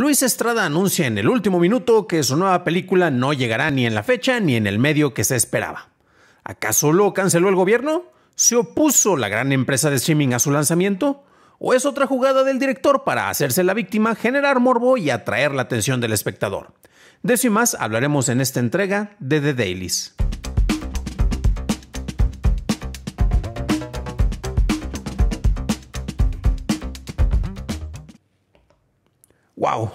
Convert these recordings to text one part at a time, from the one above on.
Luis Estrada anuncia en el último minuto que su nueva película no llegará ni en la fecha ni en el medio que se esperaba. ¿Acaso lo canceló el gobierno? ¿Se opuso la gran empresa de streaming a su lanzamiento? ¿O es otra jugada del director para hacerse la víctima, generar morbo y atraer la atención del espectador? De eso y más hablaremos en esta entrega de The Dailies.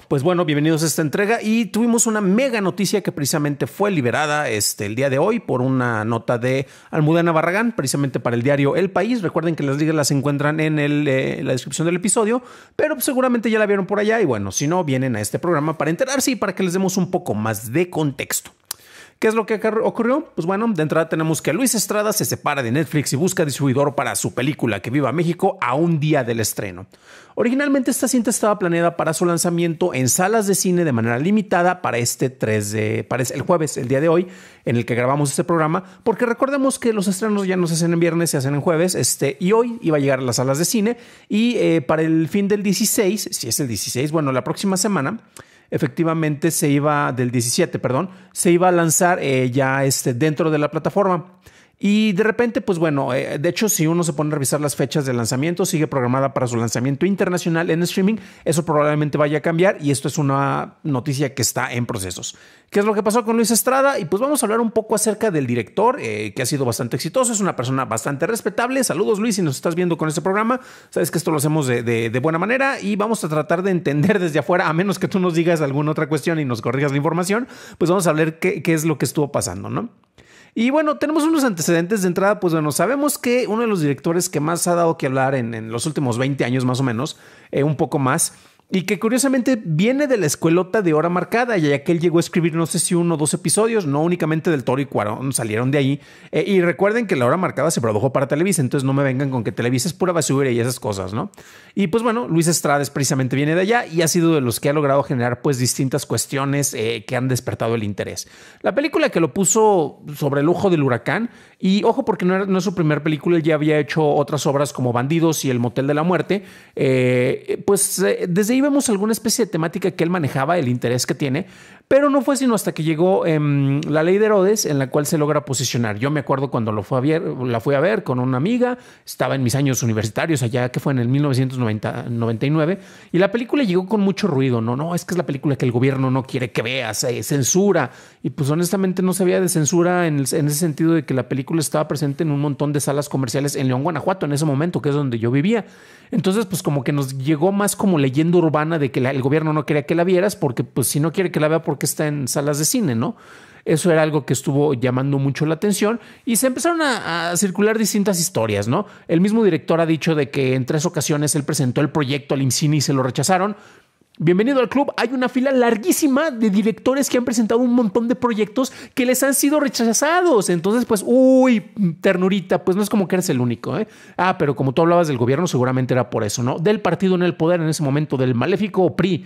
pues bueno, bienvenidos a esta entrega y tuvimos una mega noticia que precisamente fue liberada este, el día de hoy por una nota de Almudena Barragán, precisamente para el diario El País. Recuerden que las ligas las encuentran en eh, la descripción del episodio, pero pues, seguramente ya la vieron por allá y bueno, si no, vienen a este programa para enterarse y para que les demos un poco más de contexto. ¿Qué es lo que ocurrió? Pues bueno, de entrada tenemos que Luis Estrada se separa de Netflix y busca distribuidor para su película Que Viva México a un día del estreno. Originalmente esta cinta estaba planeada para su lanzamiento en salas de cine de manera limitada para este 3 de, para este, el jueves, el día de hoy, en el que grabamos este programa, porque recordemos que los estrenos ya no se hacen en viernes, se hacen en jueves, este, y hoy iba a llegar a las salas de cine, y eh, para el fin del 16, si es el 16, bueno, la próxima semana, efectivamente se iba, del 17, perdón, se iba a lanzar eh, ya este, dentro de la plataforma. Y de repente, pues bueno, eh, de hecho, si uno se pone a revisar las fechas de lanzamiento, sigue programada para su lanzamiento internacional en streaming. Eso probablemente vaya a cambiar y esto es una noticia que está en procesos. ¿Qué es lo que pasó con Luis Estrada? Y pues vamos a hablar un poco acerca del director, eh, que ha sido bastante exitoso, es una persona bastante respetable. Saludos Luis, si nos estás viendo con este programa, sabes que esto lo hacemos de, buena manera y vamos a tratar de entender desde afuera, a menos que tú nos digas alguna otra cuestión y nos corrijas la información, pues vamos a ver qué, qué es lo que estuvo pasando, ¿no? Y bueno, tenemos unos antecedentes de entrada, pues bueno, sabemos que uno de los directores que más ha dado que hablar en, los últimos 20 años más o menos, eh, un poco más, y que curiosamente viene de la escuelota de hora marcada, ya que él llegó a escribir no sé si uno o dos episodios, no únicamente del Toro y Cuarón salieron de ahí. Eh, y recuerden que la hora marcada se produjo para Televisa, entonces no me vengan con que Televisa es pura basura y esas cosas, ¿no? Y pues bueno, Luis Estrada precisamente viene de allá y ha sido de los que ha logrado generar pues distintas cuestiones eh, que han despertado el interés. La película que lo puso sobre el ojo del huracán, y ojo porque no, era, es su primera película, ya había hecho otras obras como Bandidos y El Motel de la Muerte, eh, pues desde ahí vemos alguna especie de temática que él manejaba, el interés que tiene, pero no fue sino hasta que llegó em, la ley de Herodes en la cual se logra posicionar. Yo me acuerdo cuando lo a ver, la fui a ver con una amiga, estaba en mis años universitarios allá, que fue en el 1999, y la película llegó con mucho ruido, no, no, es que es la película que el gobierno no quiere que veas, censura, y pues honestamente no se había de censura en, ese sentido de que la película estaba presente en un montón de salas comerciales en León, Guanajuato, en ese momento, que es donde yo vivía. Entonces, pues como que nos llegó más como leyenda urbana de que el gobierno no quería que la vieras, porque pues si no quiere que la vea por que está en salas de cine, ¿no? Eso era algo que estuvo llamando mucho la atención y se empezaron a, circular distintas historias, ¿no? El mismo director ha dicho de que en tres ocasiones él presentó el proyecto al IMCINE y se lo rechazaron. Bienvenido al club. Hay una fila larguísima de directores que han presentado un montón de proyectos que les han sido rechazados. Entonces, pues, uy, ternurita, pues no es como que eres el único. ¿eh? Ah, pero como tú hablabas del gobierno, seguramente era por eso, ¿no? Del partido en el poder en ese momento, del maléfico PRI.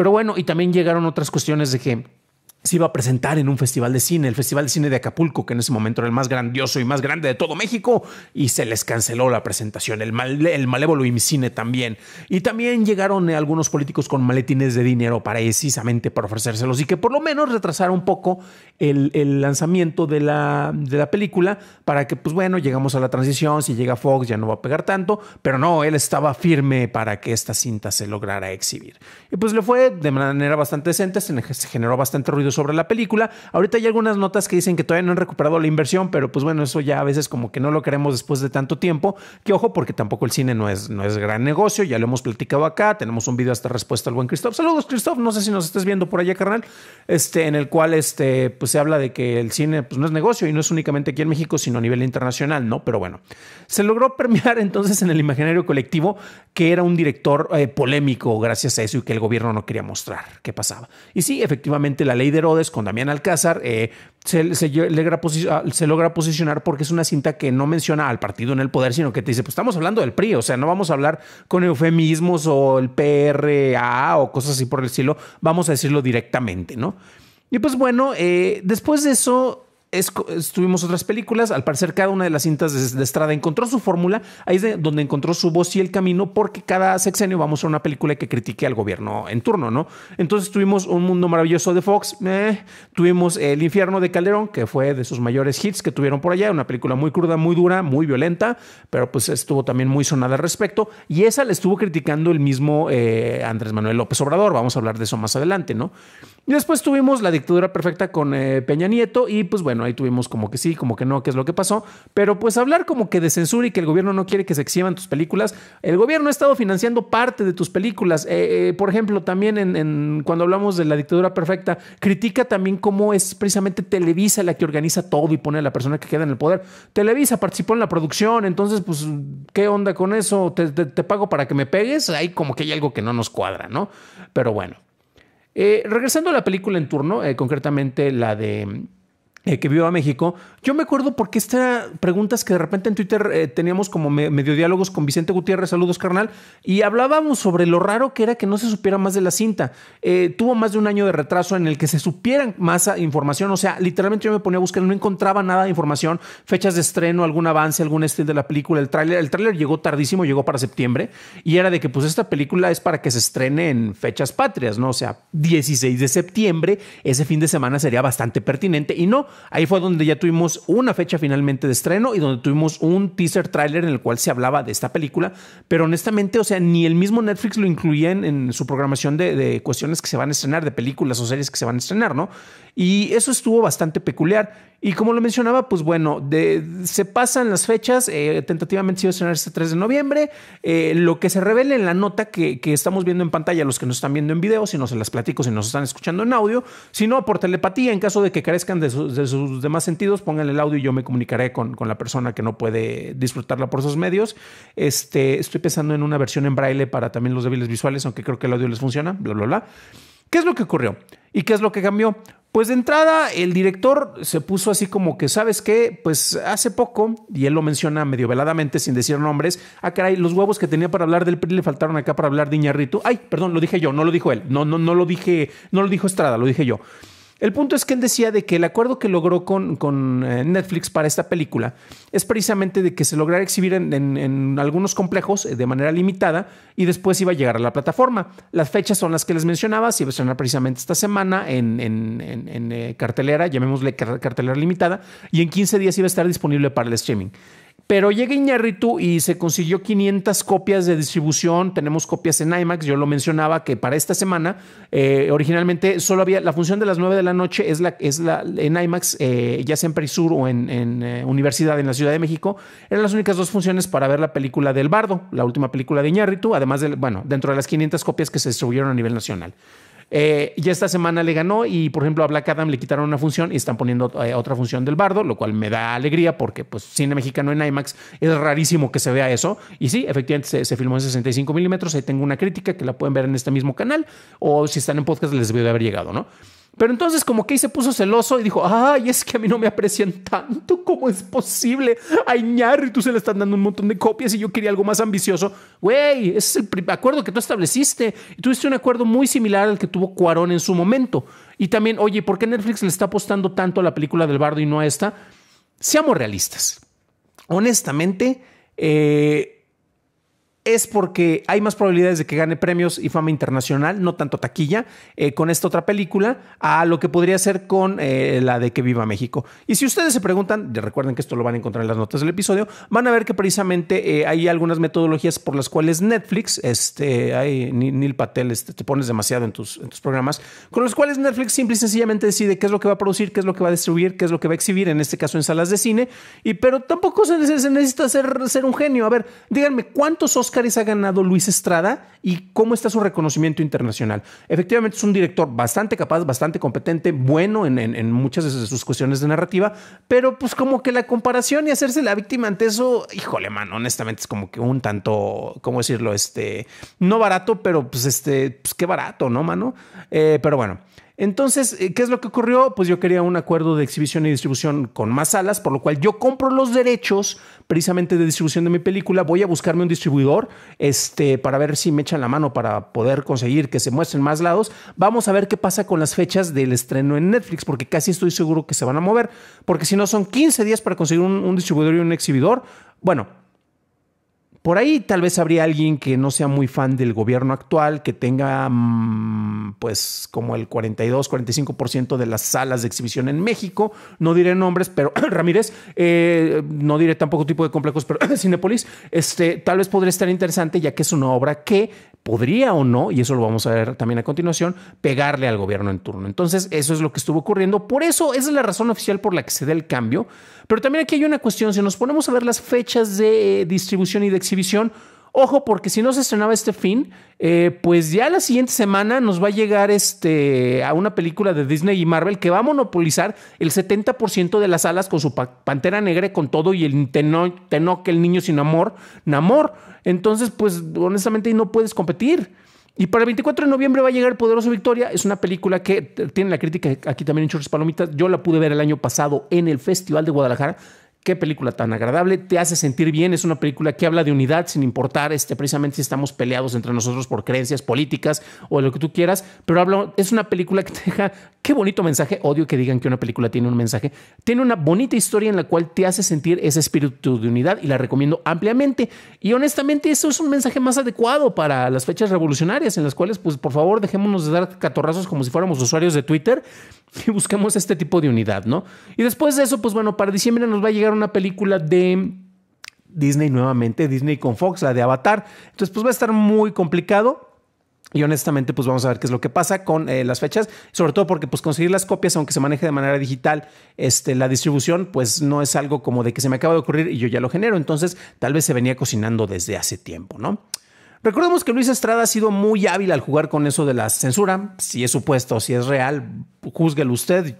Pero bueno, y también llegaron otras cuestiones de que se iba a presentar en un festival de cine, el Festival de Cine de Acapulco, que en ese momento era el más grandioso y más grande de todo México, y se les canceló la presentación, el, Malévolo y mi cine también. Y también llegaron eh, algunos políticos con maletines de dinero precisamente para ofrecérselos y que por lo menos retrasara un poco el, lanzamiento de la, de la, película para que, pues bueno, llegamos a la transición, si llega Fox ya no va a pegar tanto, pero no, él estaba firme para que esta cinta se lograra exhibir. Y pues le fue de manera bastante decente, se generó bastante ruido sobre la película. Ahorita hay algunas notas que dicen que todavía no han recuperado la inversión, pero pues bueno, eso ya a veces como que no lo queremos después de tanto tiempo. Que ojo, porque tampoco el cine no es, no es gran negocio, ya lo hemos platicado acá. Tenemos un video hasta respuesta al buen Cristóbal, Saludos, Christoph. No sé si nos estás viendo por allá, carnal. Este, en el cual este, pues se habla de que el cine pues, no es negocio y no es únicamente aquí en México, sino a nivel internacional, ¿no? Pero bueno, se logró permear entonces en el imaginario colectivo que era un director eh, polémico gracias a eso y que el gobierno no quería mostrar qué pasaba. Y sí, efectivamente, la ley de Herodes, con Damián Alcázar, eh, ah, se, logra posicionar porque es una cinta que no menciona al partido en el poder, sino que te dice, pues estamos hablando del PRI, o sea, no vamos a hablar con eufemismos o el PRA o cosas así por el estilo, vamos a decirlo directamente, ¿no? Y pues bueno, eh, después de eso estuvimos otras películas. Al parecer, cada una de las cintas de, Estrada encontró su fórmula. Ahí es de, donde encontró su voz y el camino, porque cada sexenio vamos a una película que critique al gobierno en turno, ¿no? Entonces tuvimos Un Mundo Maravilloso de Fox, eh, tuvimos El Infierno de Calderón, que fue de sus mayores hits que tuvieron por allá. Una película muy cruda, muy dura, muy violenta, pero pues estuvo también muy sonada al respecto. Y esa le estuvo criticando el mismo eh, Andrés Manuel López Obrador. Vamos a hablar de eso más adelante, ¿no? Y después tuvimos La Dictadura Perfecta con eh, Peña Nieto y pues bueno, ahí tuvimos como que sí, como que no, qué es lo que pasó, pero pues hablar como que de censura y que el gobierno no quiere que se exhiban tus películas, el gobierno ha estado financiando parte de tus películas. Eh, eh, por ejemplo, también en, cuando hablamos de la dictadura perfecta, critica también cómo es precisamente Televisa la que organiza todo y pone a la persona que queda en el poder. Televisa participó en la producción, entonces pues, ¿qué onda con eso? te, pago para que me pegues? Ahí como que hay algo que no nos cuadra, ¿no? Pero bueno. Eh, regresando a la película en turno, concretamente la de eh, que viva México. Yo me acuerdo porque esta pregunta es que de repente en Twitter eh, teníamos como medio diálogos con Vicente Gutiérrez, saludos carnal, y hablábamos sobre lo raro que era que no se supiera más de la cinta. Eh, tuvo más de un año de retraso en el que se supieran más información, o sea, literalmente yo me ponía a buscar, no encontraba nada de información, fechas de estreno, algún avance, algún estilo de la película, el tráiler. El tráiler llegó tardísimo, llegó para septiembre, y era de que pues esta película es para que se estrene en fechas patrias, ¿no? O sea, 16 de septiembre, ese fin de semana sería bastante pertinente, y no, ahí fue donde ya tuvimos una fecha finalmente de estreno y donde tuvimos un teaser trailer en el cual se hablaba de esta película, pero honestamente, o sea, ni el mismo Netflix lo incluía en, su programación de, cuestiones que se van a estrenar, de películas o series que se van a estrenar, ¿no? Y eso estuvo bastante peculiar. Y como lo mencionaba, pues bueno, se pasan las fechas, eh, tentativamente se iba a estrenar este 3 de noviembre, eh, lo que se revela en la nota que, estamos viendo en pantalla, los que nos están viendo en video, si no se las platico, si nos están escuchando en audio, sino por telepatía, en caso de que carezcan de, de de sus demás sentidos, pónganle el audio y yo me comunicaré con, con, la persona que no puede disfrutarla por esos medios. Este, estoy pensando en una versión en braille para también los débiles visuales, aunque creo que el audio les funciona, bla, bla, bla. ¿Qué es lo que ocurrió? ¿Y qué es lo que cambió? Pues de entrada, el director se puso así como que, ¿sabes qué? Pues hace poco, y él lo menciona medio veladamente, sin decir nombres, ah, caray, los huevos que tenía para hablar del PRI le faltaron acá para hablar de Iñarritu. Ay, perdón, lo dije yo, no lo dijo él, no, no, no lo dije, no lo dijo Estrada, lo dije yo. El punto es que él decía de que el acuerdo que logró con, eh, Netflix para esta película es precisamente de que se lograra exhibir en, algunos complejos eh, de manera limitada y después iba a llegar a la plataforma. Las fechas son las que les mencionaba, se iba a estrenar precisamente esta semana en, en eh, cartelera, llamémosle cartelera limitada, y en 15 días iba a estar disponible para el streaming. Pero llega Iñarritu y se consiguió 500 copias de distribución. Tenemos copias en IMAX. Yo lo mencionaba que para esta semana, eh, originalmente solo había la función de las 9 de la noche, es la, es la en IMAX, eh, ya sea en Perisur o en, eh, Universidad en la Ciudad de México. Eran las únicas dos funciones para ver la película del Bardo, la última película de Iñarritu, además del, bueno, dentro de las 500 copias que se distribuyeron a nivel nacional. Eh, ya esta semana le ganó y, por ejemplo, a Black Adam le quitaron una función y están poniendo eh, otra función del bardo, lo cual me da alegría porque, pues, cine mexicano en IMAX es rarísimo que se vea eso. Y sí, efectivamente se, filmó en 65 milímetros. Ahí tengo una crítica que la pueden ver en este mismo canal o si están en podcast les debió de haber llegado, ¿no? Pero entonces como que se puso celoso y dijo, ay, es que a mí no me aprecian tanto, como es posible? A tú se le están dando un montón de copias y yo quería algo más ambicioso. Güey, ese es el acuerdo que tú estableciste. Y tuviste un acuerdo muy similar al que tuvo Cuarón en su momento. Y también, oye, ¿por qué Netflix le está apostando tanto a la película del bardo y no a esta? Seamos realistas. Honestamente, eh es porque hay más probabilidades de que gane premios y fama internacional, no tanto taquilla, eh, con esta otra película, a lo que podría ser con eh, la de Que Viva México. Y si ustedes se preguntan, recuerden que esto lo van a encontrar en las notas del episodio, van a ver que precisamente eh, hay algunas metodologías por las cuales Netflix, este, hay Neil Patel, este, te pones demasiado en tus, en tus programas, con los cuales Netflix simple y sencillamente decide qué es lo que va a producir, qué es lo que va a distribuir, qué es lo que va a exhibir, en este caso en salas de cine, y pero tampoco se, necesita ser, ser un genio. A ver, díganme, ¿cuántos sos Óscares ha ganado Luis Estrada y cómo está su reconocimiento internacional. Efectivamente, es un director bastante capaz, bastante competente, bueno en, muchas de sus cuestiones de narrativa, pero pues como que la comparación y hacerse la víctima ante eso, híjole, mano, honestamente es como que un tanto, ¿cómo decirlo? Este, no barato, pero pues este, pues qué barato, ¿no, mano? Eh, pero bueno. Entonces, eh, ¿qué es lo que ocurrió? Pues yo quería un acuerdo de exhibición y distribución con más salas, por lo cual yo compro los derechos precisamente de distribución de mi película. Voy a buscarme un distribuidor este, para ver si me echan la mano para poder conseguir que se muestren más lados. Vamos a ver qué pasa con las fechas del estreno en Netflix, porque casi estoy seguro que se van a mover, porque si no son 15 días para conseguir un, un distribuidor y un exhibidor. Bueno, por ahí tal vez habría alguien que no sea muy fan del gobierno actual, que tenga mm, pues como el 42-45% de las salas de exhibición en México. No diré nombres, pero Ramírez, eh, no diré tampoco tipo de complejos, pero Cinepolis, este, tal vez podría estar interesante ya que es una obra que podría o no, y eso lo vamos a ver también a continuación, pegarle al gobierno en turno. Entonces eso es lo que estuvo ocurriendo. Por eso esa es la razón oficial por la que se da el cambio. Pero también aquí hay una cuestión, si nos ponemos a ver las fechas de distribución y de exhibición, exhibición. Ojo, porque si no se estrenaba este fin, eh, pues ya la siguiente semana nos va a llegar este, a una película de Disney y Marvel que va a monopolizar el 70% de las salas con su pantera negra, con todo y el teno, el niño sin amor, Namor. Entonces, pues honestamente no puedes competir. Y para el 24 de noviembre va a llegar Poderoso Victoria. Es una película que eh, tiene la crítica aquí también en Churros Palomitas. Yo la pude ver el año pasado en el Festival de Guadalajara. Qué película tan agradable, te hace sentir bien, es una película que habla de unidad sin importar este, precisamente si estamos peleados entre nosotros por creencias políticas o lo que tú quieras, pero es una película que te deja, qué bonito mensaje, odio que digan que una película tiene un mensaje, tiene una bonita historia en la cual te hace sentir ese espíritu de unidad y la recomiendo ampliamente y honestamente eso es un mensaje más adecuado para las fechas revolucionarias en las cuales pues por favor dejémonos de dar catorrazos como si fuéramos usuarios de Twitter y busquemos este tipo de unidad, ¿no? Y después de eso, pues bueno, para diciembre nos va a llegar una película de Disney nuevamente, Disney con Fox, la de Avatar. Entonces, pues va a estar muy complicado. Y honestamente, pues vamos a ver qué es lo que pasa con eh, las fechas, sobre todo porque pues conseguir las copias, aunque se maneje de manera digital, este, la distribución, pues no es algo como de que se me acaba de ocurrir y yo ya lo genero. Entonces, tal vez se venía cocinando desde hace tiempo, ¿no? Recordemos que Luis Estrada ha sido muy hábil al jugar con eso de la censura. Si es supuesto, si es real, júzguelo usted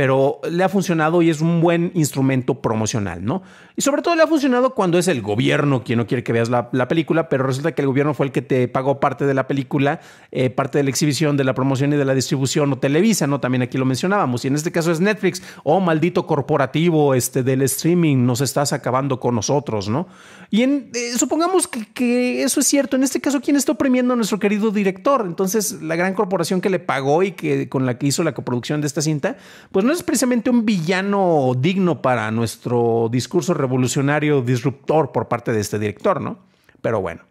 pero le ha funcionado y es un buen instrumento promocional, ¿no? Y sobre todo le ha funcionado cuando es el gobierno quien no quiere que veas la, película, pero resulta que el gobierno fue el que te pagó parte de la película, eh, parte de la exhibición, de la promoción y de la distribución, o Televisa, ¿no? También aquí lo mencionábamos. Y en este caso es Netflix, oh maldito corporativo este, del streaming, nos estás acabando con nosotros, ¿no? Y eh, supongamos que, eso es cierto. En este caso, ¿quién está oprimiendo a nuestro querido director? Entonces, la gran corporación que le pagó y que con la que hizo la coproducción de esta cinta, pues no no es precisamente un villano digno para nuestro discurso revolucionario disruptor por parte de este director, ¿no? Pero bueno.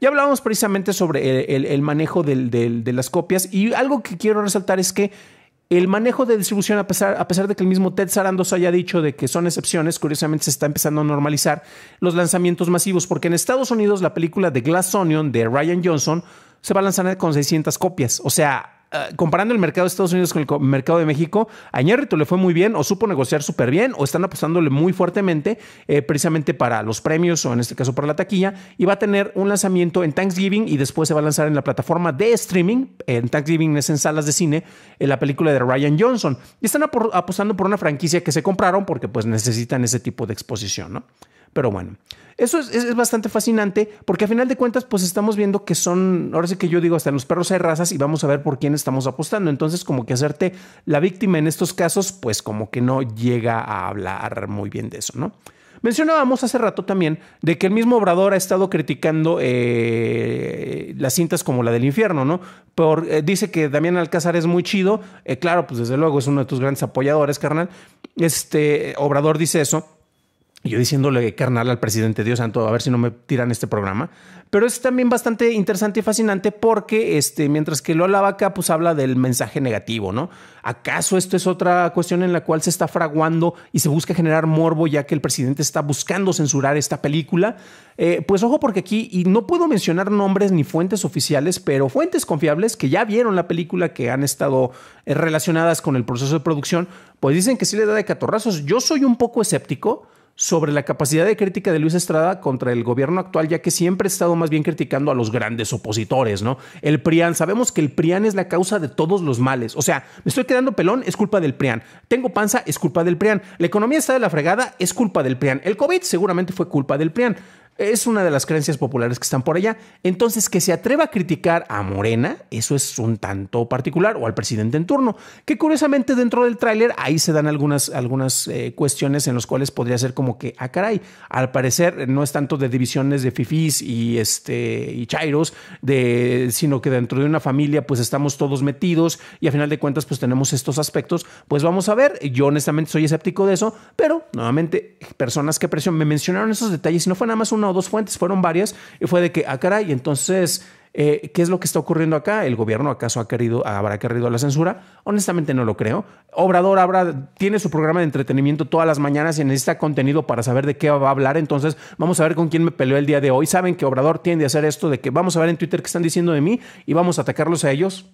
Ya hablábamos precisamente sobre el, manejo de las copias y algo que quiero resaltar es que el manejo de distribución, a pesar, a pesar de que el mismo Ted Sarandos haya dicho de que son excepciones, curiosamente se está empezando a normalizar los lanzamientos masivos, porque en Estados Unidos la película de Glass Onion de Ryan Johnson se va a lanzar con 600 copias. O sea, eh, comparando el mercado de Estados Unidos con el mercado de México, a Ñerrito le fue muy bien o supo negociar súper bien o están apostándole muy fuertemente eh, precisamente para los premios o en este caso para la taquilla y va a tener un lanzamiento en Thanksgiving y después se va a lanzar en la plataforma de streaming, en Thanksgiving es en salas de cine, en la película de Ryan Johnson. Y están apostando por una franquicia que se compraron porque pues necesitan ese tipo de exposición, ¿no? Pero bueno, eso es, bastante fascinante porque a final de cuentas pues estamos viendo que son, ahora sí que yo digo, hasta en los perros hay razas y vamos a ver por quién estamos apostando. Entonces como que hacerte la víctima en estos casos pues como que no llega a hablar muy bien de eso, ¿no? Mencionábamos hace rato también de que el mismo Obrador ha estado criticando eh, las cintas como la del infierno, ¿no? Por, eh, dice que Damián Alcázar es muy chido. Eh, claro, pues desde luego es uno de tus grandes apoyadores, carnal. Este Obrador dice eso yo diciéndole carnal al presidente Dios santo, a ver si no me tiran este programa. Pero es también bastante interesante y fascinante porque este, mientras que lo Vaca pues habla del mensaje negativo, ¿no? ¿Acaso esto es otra cuestión en la cual se está fraguando y se busca generar morbo ya que el presidente está buscando censurar esta película? Eh, pues ojo porque aquí, y no puedo mencionar nombres ni fuentes oficiales, pero fuentes confiables que ya vieron la película, que han estado eh, relacionadas con el proceso de producción, pues dicen que sí le da de catorrazos. Yo soy un poco escéptico sobre la capacidad de crítica de Luis Estrada contra el gobierno actual, ya que siempre ha estado más bien criticando a los grandes opositores, ¿no? El PRIAN, sabemos que el PRIAN es la causa de todos los males. O sea, me estoy quedando pelón, es culpa del PRIAN. Tengo panza, es culpa del PRIAN. La economía está de la fregada, es culpa del PRIAN. El COVID seguramente fue culpa del PRIAN. Es una de las creencias populares que están por allá. Entonces, que se atreva a criticar a Morena, eso es un tanto particular, o al presidente en turno, que curiosamente dentro del tráiler ahí se dan algunas, algunas eh, cuestiones en las cuales podría ser como que, ah, caray, al parecer no es tanto de divisiones de fifís y, este, y chairos, sino que dentro de una familia pues estamos todos metidos y a final de cuentas pues tenemos estos aspectos. Pues vamos a ver, yo honestamente soy escéptico de eso, pero nuevamente personas que presión me mencionaron esos detalles y no fue nada más una dos fuentes, fueron varias, y fue de que, ah, caray, entonces, eh, ¿qué es lo que está ocurriendo acá? ¿El gobierno acaso ha querido, habrá querido la censura? Honestamente no lo creo. Obrador habrá, tiene su programa de entretenimiento todas las mañanas y necesita contenido para saber de qué va a hablar. Entonces, vamos a ver con quién me peleó el día de hoy. Saben que Obrador tiende a hacer esto de que vamos a ver en Twitter qué están diciendo de mí y vamos a atacarlos a ellos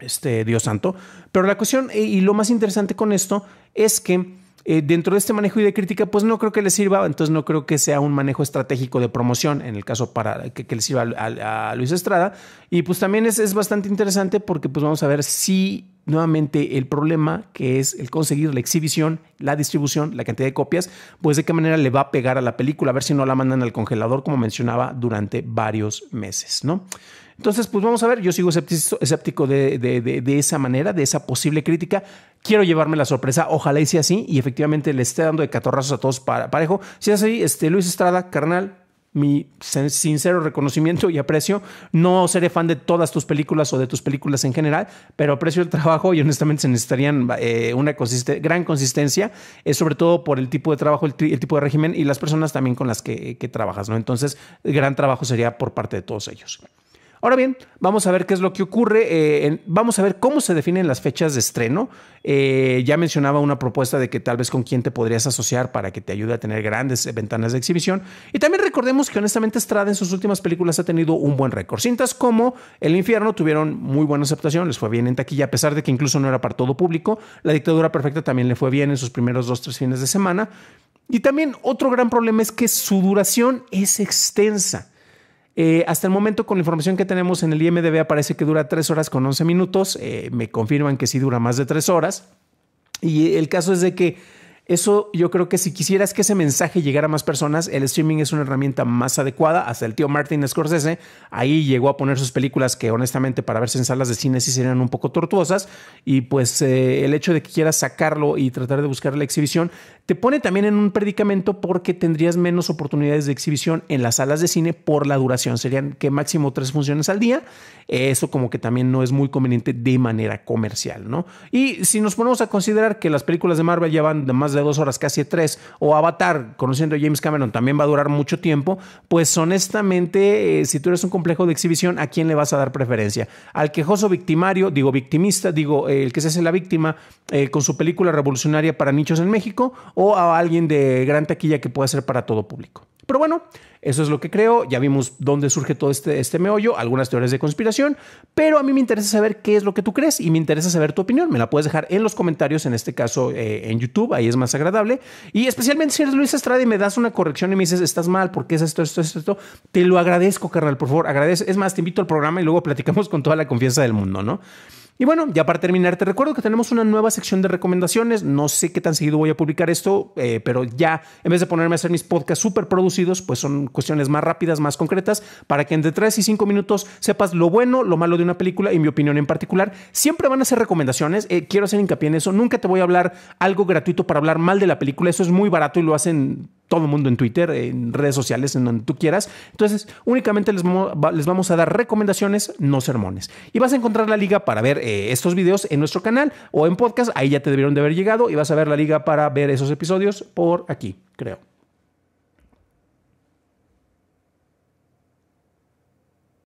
este Dios santo. Pero la cuestión eh, y lo más interesante con esto es que eh, dentro de este manejo y de crítica, pues no creo que le sirva, entonces no creo que sea un manejo estratégico de promoción, en el caso para que, le sirva a, Luis Estrada. Y pues también es, es, bastante interesante porque pues vamos a ver si nuevamente el problema que es el conseguir la exhibición, la distribución, la cantidad de copias, pues de qué manera le va a pegar a la película, a ver si no la mandan al congelador, como mencionaba, durante varios meses, ¿no? Entonces, pues vamos a ver, yo sigo escéptico de, esa manera, de esa posible crítica. Quiero llevarme la sorpresa, ojalá y sea así, y efectivamente le esté dando de catorrazos a todos para, parejo. Si es así, este, Luis Estrada, carnal, mi sincero reconocimiento y aprecio. No seré fan de todas tus películas o de tus películas en general, pero aprecio el trabajo y honestamente se necesitarían eh, una gran consistencia, eh, sobre todo por el tipo de trabajo, el, tipo de régimen y las personas también con las que, trabajas, ¿no? Entonces, gran trabajo sería por parte de todos ellos. Ahora bien, vamos a ver qué es lo que ocurre, eh, vamos a ver cómo se definen las fechas de estreno. Eh, ya mencionaba una propuesta de que tal vez con quién te podrías asociar para que te ayude a tener grandes eh, ventanas de exhibición. Y también recordemos que honestamente Estrada en sus últimas películas ha tenido un buen récord. Cintas como El Infierno tuvieron muy buena aceptación, les fue bien en taquilla, a pesar de que incluso no era para todo público. La Dictadura Perfecta también le fue bien en sus primeros dos, tres fines de semana. Y también otro gran problema es que su duración es extensa. Eh, hasta el momento, con la información que tenemos en el IMDB, aparece que dura 3 horas con 11 minutos. Eh, me confirman que sí dura más de 3 horas. Y el caso es de que eso yo creo que si quisieras que ese mensaje llegara a más personas, el streaming es una herramienta más adecuada. Hasta el tío Martin Scorsese ahí llegó a poner sus películas que honestamente para verse en salas de cine sí serían un poco tortuosas. Y pues eh, el hecho de que quieras sacarlo y tratar de buscar la exhibición te pone también en un predicamento porque tendrías menos oportunidades de exhibición en las salas de cine por la duración. Serían que máximo tres funciones al día. Eso como que también no es muy conveniente de manera comercial, ¿no? Y si nos ponemos a considerar que las películas de Marvel ya van de más de dos horas, casi tres, o Avatar, conociendo a James Cameron, también va a durar mucho tiempo, pues honestamente, eh, si tú eres un complejo de exhibición, ¿a quién le vas a dar preferencia? Al quejoso victimario, digo victimista, digo eh, el que se hace la víctima eh, con su película revolucionaria para nichos en México, o a alguien de gran taquilla que pueda ser para todo público. Pero bueno, eso es lo que creo. Ya vimos dónde surge todo este, este meollo, algunas teorías de conspiración, pero a mí me interesa saber qué es lo que tú crees y me interesa saber tu opinión. Me la puedes dejar en los comentarios, en este caso eh, en YouTube, ahí es más agradable. Y especialmente si eres Luis Estrada y me das una corrección y me dices, estás mal, porque es esto, esto, esto, esto, te lo agradezco, carnal, por favor, agradece. Es más, te invito al programa y luego platicamos con toda la confianza del mundo, ¿no? Y bueno, ya para terminar, te recuerdo que tenemos una nueva sección de recomendaciones. No sé qué tan seguido voy a publicar esto, eh, pero ya en vez de ponerme a hacer mis podcasts súper producidos, pues son cuestiones más rápidas, más concretas, para que entre 3 y 5 minutos sepas lo bueno, lo malo de una película y mi opinión en particular. Siempre van a ser recomendaciones. Eh, quiero hacer hincapié en eso. Nunca te voy a hablar algo gratuito para hablar mal de la película. Eso es muy barato y lo hacen todo el mundo en Twitter, en redes sociales, en donde tú quieras. Entonces, únicamente les, les vamos a dar recomendaciones, no sermones. Y vas a encontrar la liga para ver eh, estos videos en nuestro canal o en podcast. Ahí ya te debieron de haber llegado y vas a ver la liga para ver esos episodios por aquí, creo.